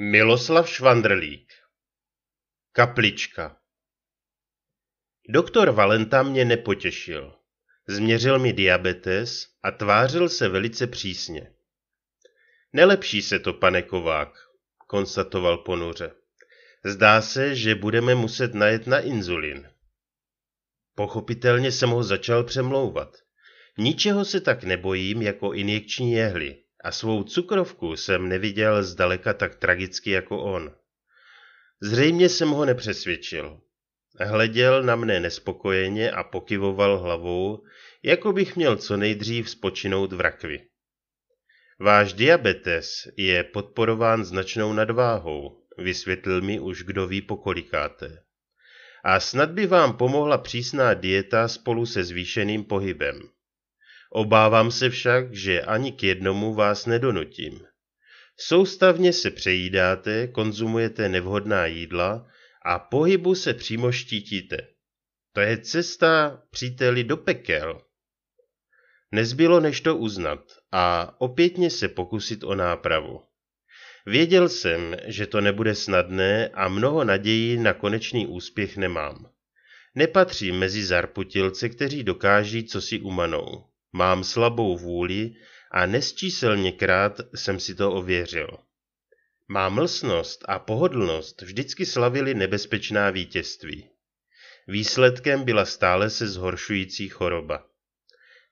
Miloslav Švandrlík Kaplička Doktor Valenta mě nepotěšil. Změřil mi diabetes a tvářil se velice přísně. Nelepší se to, pane Kovák, konstatoval ponuře. Zdá se, že budeme muset najet na inzulin. Pochopitelně jsem ho začal přemlouvat. Ničeho se tak nebojím jako injekční jehly. A svou cukrovku jsem neviděl zdaleka tak tragicky jako on. Zřejmě jsem ho nepřesvědčil. Hleděl na mne nespokojeně a pokyvoval hlavou, jako bych měl co nejdřív spočinout v rakvi. Váš diabetes je podporován značnou nadváhou, vysvětlil mi už kdo ví pokolikáte. A snad by vám pomohla přísná dieta spolu se zvýšeným pohybem. Obávám se však, že ani k jednomu vás nedonutím. Soustavně se přejídáte, konzumujete nevhodná jídla a pohybu se přímo štítíte. To je cesta, příteli, do pekel. Nezbylo než to uznat a opětně se pokusit o nápravu. Věděl jsem, že to nebude snadné a mnoho nadějí na konečný úspěch nemám. Nepatřím mezi zarputilce, kteří dokáží, co si umanou. Mám slabou vůli a nesčíselněkrát jsem si to ověřil. Má mlsnost a pohodlnost vždycky slavili nebezpečná vítězství. Výsledkem byla stále se zhoršující choroba.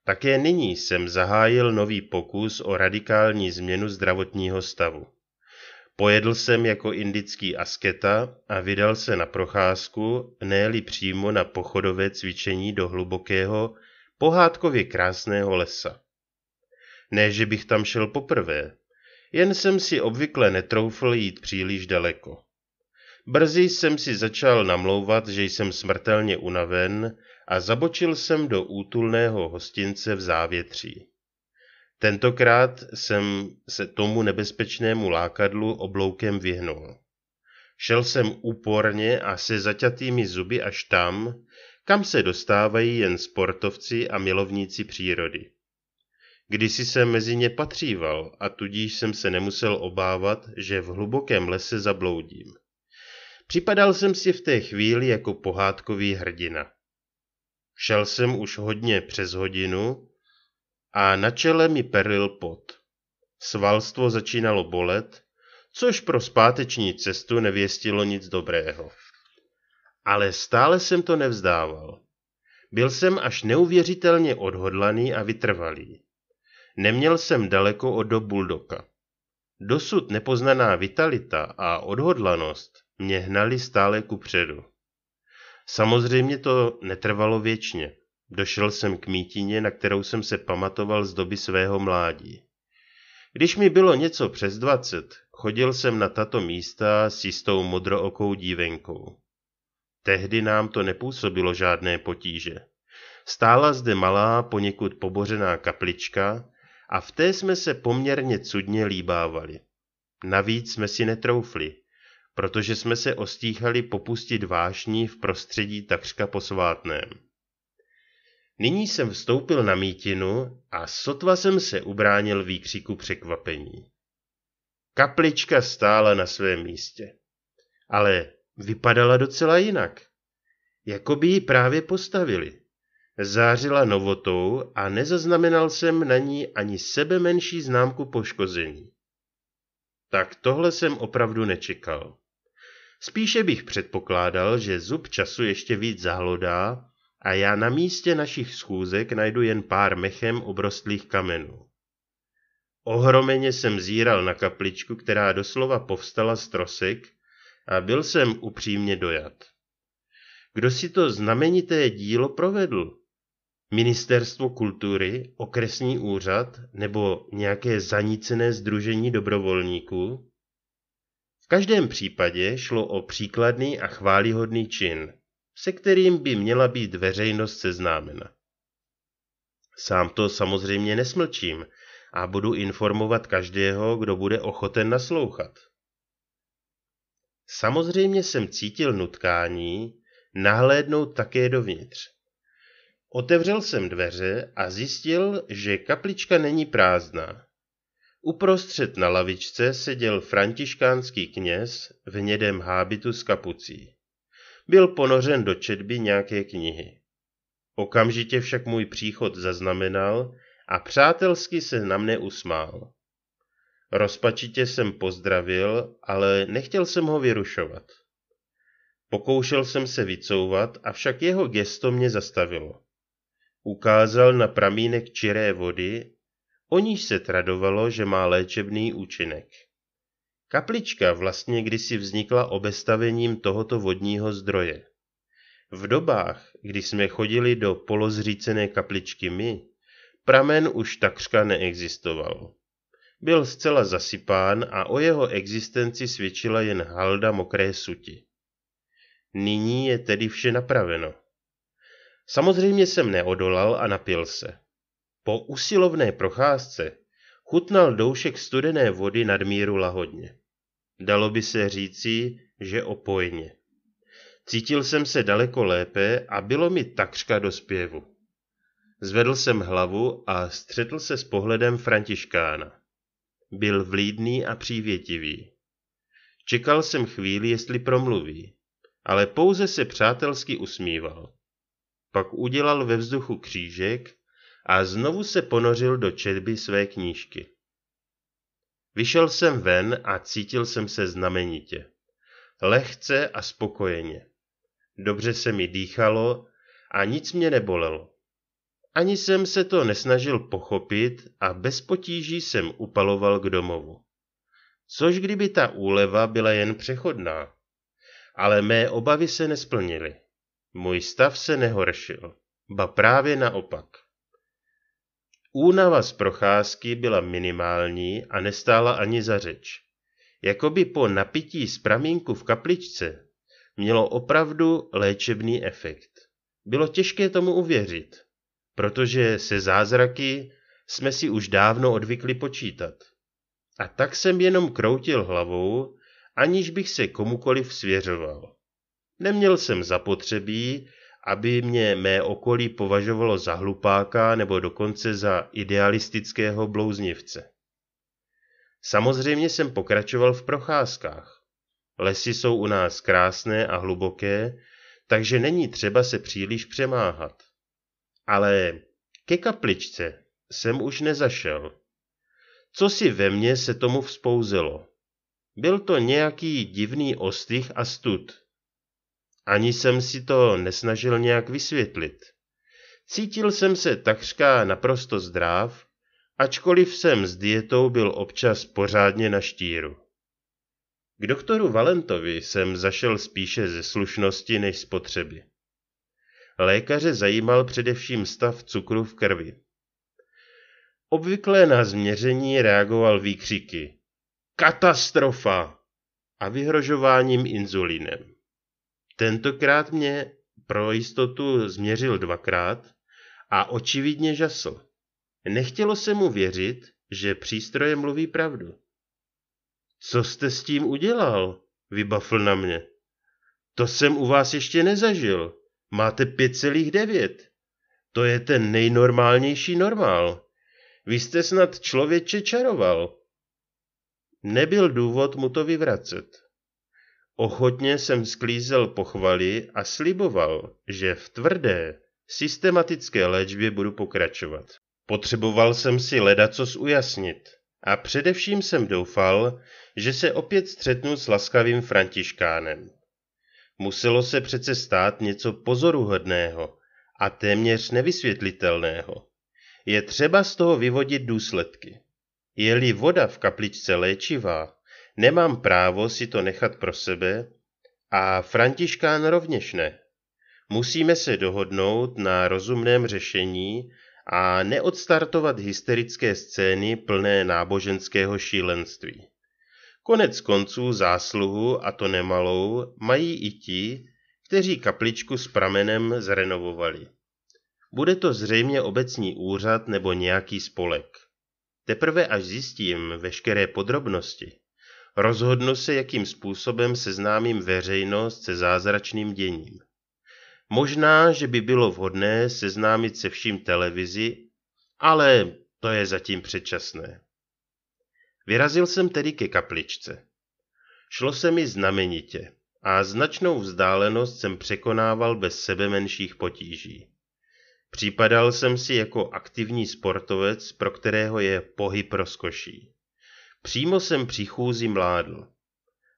Také nyní jsem zahájil nový pokus o radikální změnu zdravotního stavu. Pojedl jsem jako indický asketa a vydal se na procházku, ne přímo na pochodové cvičení do hlubokého pohádkově krásného lesa. Ne, že bych tam šel poprvé, jen jsem si obvykle netroufl jít příliš daleko. Brzy jsem si začal namlouvat, že jsem smrtelně unaven a zabočil jsem do útulného hostince v závětří. Tentokrát jsem se tomu nebezpečnému lákadlu obloukem vyhnul. Šel jsem úporně a se zaťatými zuby až tam, kam se dostávají jen sportovci a milovníci přírody. Kdysi jsem mezi ně patříval a tudíž jsem se nemusel obávat, že v hlubokém lese zabloudím. Připadal jsem si v té chvíli jako pohádkový hrdina. Šel jsem už hodně přes hodinu a na čele mi peril pot. Svalstvo začínalo bolet, což pro zpáteční cestu nevěstilo nic dobrého ale stále jsem to nevzdával. Byl jsem až neuvěřitelně odhodlaný a vytrvalý. Neměl jsem daleko od do buldoka. Dosud nepoznaná vitalita a odhodlanost mě hnali stále ku předu. Samozřejmě to netrvalo věčně. Došel jsem k mítině, na kterou jsem se pamatoval z doby svého mládí. Když mi bylo něco přes dvacet, chodil jsem na tato místa s jistou modrookou dívenkou. Tehdy nám to nepůsobilo žádné potíže. Stála zde malá, poněkud pobořená kaplička a v té jsme se poměrně cudně líbávali. Navíc jsme si netroufli, protože jsme se ostýchali popustit vášní v prostředí takřka posvátném. Nyní jsem vstoupil na mítinu a sotva jsem se ubránil výkřiku překvapení. Kaplička stála na svém místě. Ale vypadala docela jinak. Jako by ji právě postavili. Zářila novotou a nezaznamenal jsem na ní ani sebe menší známku poškození. Tak tohle jsem opravdu nečekal. Spíše bych předpokládal, že zub času ještě víc zahlodá a já na místě našich schůzek najdu jen pár mechem obrostlých kamenů. Ohromeně jsem zíral na kapličku, která doslova povstala z trosek a byl jsem upřímně dojat. Kdo si to znamenité dílo provedl? Ministerstvo kultury, okresní úřad nebo nějaké zanícené združení dobrovolníků? V každém případě šlo o příkladný a chválihodný čin, se kterým by měla být veřejnost seznámena. Sám to samozřejmě nesmlčím a budu informovat každého, kdo bude ochoten naslouchat. Samozřejmě jsem cítil nutkání nahlédnout také dovnitř. Otevřel jsem dveře a zjistil, že kaplička není prázdná. Uprostřed na lavičce seděl františkánský kněz v hnědém hábitu s kapucí. Byl ponořen do četby nějaké knihy. Okamžitě však můj příchod zaznamenal a přátelsky se na mne usmál. Rozpačitě jsem pozdravil, ale nechtěl jsem ho vyrušovat. Pokoušel jsem se vycouvat, avšak jeho gesto mě zastavilo. Ukázal na pramínek čiré vody, o níž se tradovalo, že má léčebný účinek. Kaplička vlastně kdysi vznikla obestavením tohoto vodního zdroje. V dobách, kdy jsme chodili do polozřícené kapličky my, pramen už takřka neexistoval byl zcela zasypán a o jeho existenci svědčila jen halda mokré suti. Nyní je tedy vše napraveno. Samozřejmě jsem neodolal a napil se. Po usilovné procházce chutnal doušek studené vody nadmíru lahodně. Dalo by se říci, že opojně. Cítil jsem se daleko lépe a bylo mi takřka do zpěvu. Zvedl jsem hlavu a střetl se s pohledem Františkána. Byl vlídný a přívětivý. Čekal jsem chvíli, jestli promluví, ale pouze se přátelsky usmíval. Pak udělal ve vzduchu křížek a znovu se ponořil do četby své knížky. Vyšel jsem ven a cítil jsem se znamenitě. Lehce a spokojeně. Dobře se mi dýchalo a nic mě nebolelo. Ani jsem se to nesnažil pochopit a bez potíží jsem upaloval k domovu. Což kdyby ta úleva byla jen přechodná. Ale mé obavy se nesplnily. Můj stav se nehoršil, ba právě naopak. Únava z procházky byla minimální a nestála ani za řeč. Jakoby po napití z pramínku v kapličce mělo opravdu léčebný efekt. Bylo těžké tomu uvěřit, protože se zázraky jsme si už dávno odvykli počítat. A tak jsem jenom kroutil hlavou, aniž bych se komukoliv svěřoval. Neměl jsem zapotřebí, aby mě mé okolí považovalo za hlupáka nebo dokonce za idealistického blouznivce. Samozřejmě jsem pokračoval v procházkách. Lesy jsou u nás krásné a hluboké, takže není třeba se příliš přemáhat ale ke kapličce jsem už nezašel. Co si ve mně se tomu vzpouzelo? Byl to nějaký divný ostych a stud. Ani jsem si to nesnažil nějak vysvětlit. Cítil jsem se takřka naprosto zdráv, ačkoliv jsem s dietou byl občas pořádně na štíru. K doktoru Valentovi jsem zašel spíše ze slušnosti než z potřeby. Lékaře zajímal především stav cukru v krvi. Obvykle na změření reagoval výkřiky Katastrofa! a vyhrožováním inzulinem. Tentokrát mě pro jistotu změřil dvakrát a očividně žasl. Nechtělo se mu věřit, že přístroje mluví pravdu. Co jste s tím udělal? Vybafl na mě. To jsem u vás ještě nezažil máte 5,9. To je ten nejnormálnější normál. Vy jste snad člověče čaroval. Nebyl důvod mu to vyvracet. Ochotně jsem sklízel pochvaly a sliboval, že v tvrdé, systematické léčbě budu pokračovat. Potřeboval jsem si co ujasnit a především jsem doufal, že se opět střetnu s laskavým Františkánem. Muselo se přece stát něco pozoruhodného a téměř nevysvětlitelného. Je třeba z toho vyvodit důsledky. Je-li voda v kapličce léčivá, nemám právo si to nechat pro sebe a Františkán rovněž ne. Musíme se dohodnout na rozumném řešení a neodstartovat hysterické scény plné náboženského šílenství. Konec konců zásluhu, a to nemalou, mají i ti, kteří kapličku s pramenem zrenovovali. Bude to zřejmě obecní úřad nebo nějaký spolek. Teprve až zjistím veškeré podrobnosti, rozhodnu se, jakým způsobem seznámím veřejnost se zázračným děním. Možná, že by bylo vhodné seznámit se vším televizi, ale to je zatím předčasné. Vyrazil jsem tedy ke kapličce. Šlo se mi znamenitě a značnou vzdálenost jsem překonával bez sebe menších potíží. Připadal jsem si jako aktivní sportovec, pro kterého je pohyb rozkoší. Přímo jsem při chůzi mládl.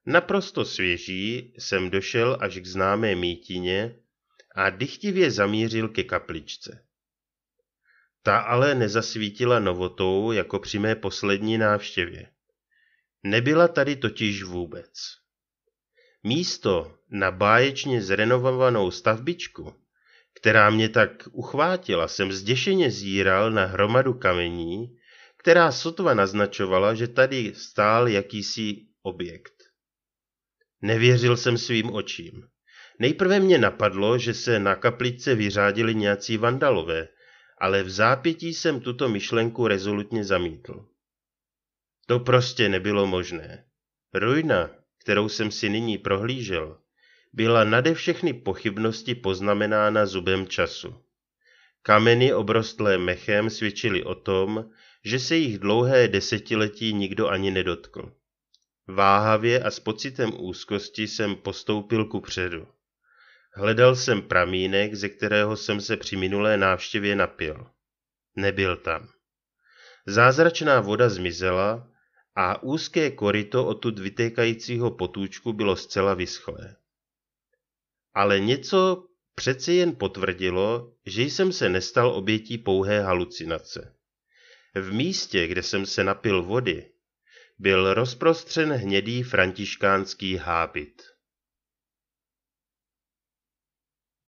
Naprosto svěží jsem došel až k známé mítině a dychtivě zamířil ke kapličce. Ta ale nezasvítila novotou jako při mé poslední návštěvě. Nebyla tady totiž vůbec. Místo na báječně zrenovovanou stavbičku, která mě tak uchvátila, jsem zděšeně zíral na hromadu kamení, která sotva naznačovala, že tady stál jakýsi objekt. Nevěřil jsem svým očím. Nejprve mě napadlo, že se na kapličce vyřádili nějací vandalové, ale v zápětí jsem tuto myšlenku rezolutně zamítl. To prostě nebylo možné. Ruina, kterou jsem si nyní prohlížel, byla nade všechny pochybnosti poznamenána zubem času. Kameny obrostlé mechem svědčily o tom, že se jich dlouhé desetiletí nikdo ani nedotkl. Váhavě a s pocitem úzkosti jsem postoupil ku předu. Hledal jsem pramínek, ze kterého jsem se při minulé návštěvě napil. Nebyl tam. Zázračná voda zmizela a úzké koryto odtud vytékajícího potůčku bylo zcela vyschlé. Ale něco přeci jen potvrdilo, že jsem se nestal obětí pouhé halucinace. V místě, kde jsem se napil vody, byl rozprostřen hnědý františkánský hábit.